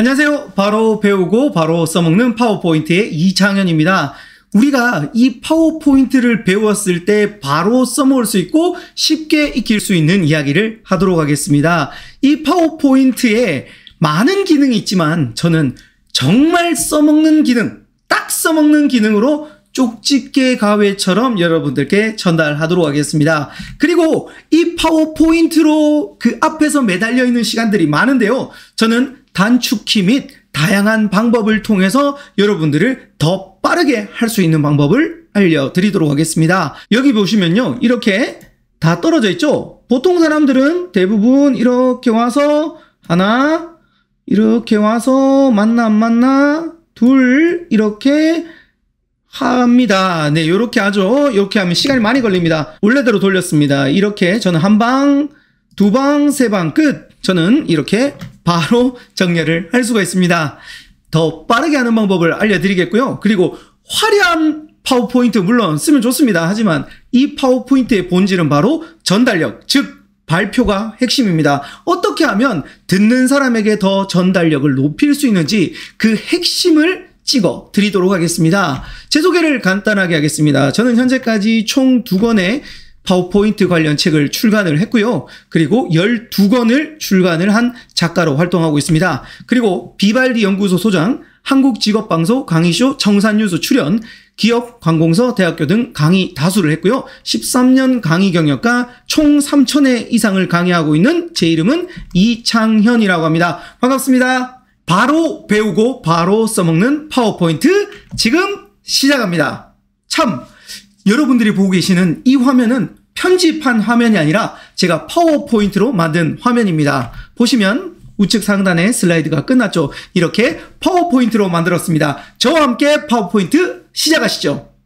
안녕하세요. 바로 배우고 바로 써먹는 파워포인트의 이창현입니다. 우리가 이 파워포인트를 배웠을 때 바로 써먹을 수 있고 쉽게 익힐 수 있는 이야기를 하도록 하겠습니다. 이 파워포인트에 많은 기능이 있지만 저는 정말 써먹는 기능, 딱 써먹는 기능으로 쪽집게 가회처럼 여러분들께 전달하도록 하겠습니다. 그리고 이 파워포인트로 그 앞에서 매달려 있는 시간들이 많은데요. 저는 단축키 및 다양한 방법을 통해서 여러분들을 더 빠르게 할 수 있는 방법을 알려드리도록 하겠습니다. 여기 보시면요. 이렇게 다 떨어져 있죠? 보통 사람들은 대부분 이렇게 와서 하나, 이렇게 와서 만나 안 만나, 둘, 이렇게 합니다. 네, 이렇게 하죠. 이렇게 하면 시간이 많이 걸립니다. 원래대로 돌렸습니다. 이렇게 저는 한 방, 두 방, 세 방 끝. 저는 이렇게 바로 정렬을 할 수가 있습니다. 더 빠르게 하는 방법을 알려드리겠고요. 그리고 화려한 파워포인트 물론 쓰면 좋습니다. 하지만 이 파워포인트의 본질은 바로 전달력, 즉 발표가 핵심입니다. 어떻게 하면 듣는 사람에게 더 전달력을 높일 수 있는지 그 핵심을 찍어 드리도록 하겠습니다. 제 소개를 간단하게 하겠습니다. 저는 현재까지 총 두 권의 파워포인트 관련 책을 출간을 했고요. 그리고 12권을 출간을 한 작가로 활동하고 있습니다. 그리고 비발디 연구소 소장, 한국직업방송 강의쇼 청산뉴스 출연, 기업, 관공서, 대학교 등 강의 다수를 했고요. 13년 강의 경력과 총 3천회 이상을 강의하고 있는 제 이름은 이창현이라고 합니다. 반갑습니다. 바로 배우고 바로 써먹는 파워포인트 지금 시작합니다. 참! 여러분들이 보고 계시는 이 화면은 편집한 화면이 아니라 제가 파워포인트로 만든 화면입니다. 보시면 우측 상단에 슬라이드가 끝났죠. 이렇게 파워포인트로 만들었습니다. 저와 함께 파워포인트 시작하시죠.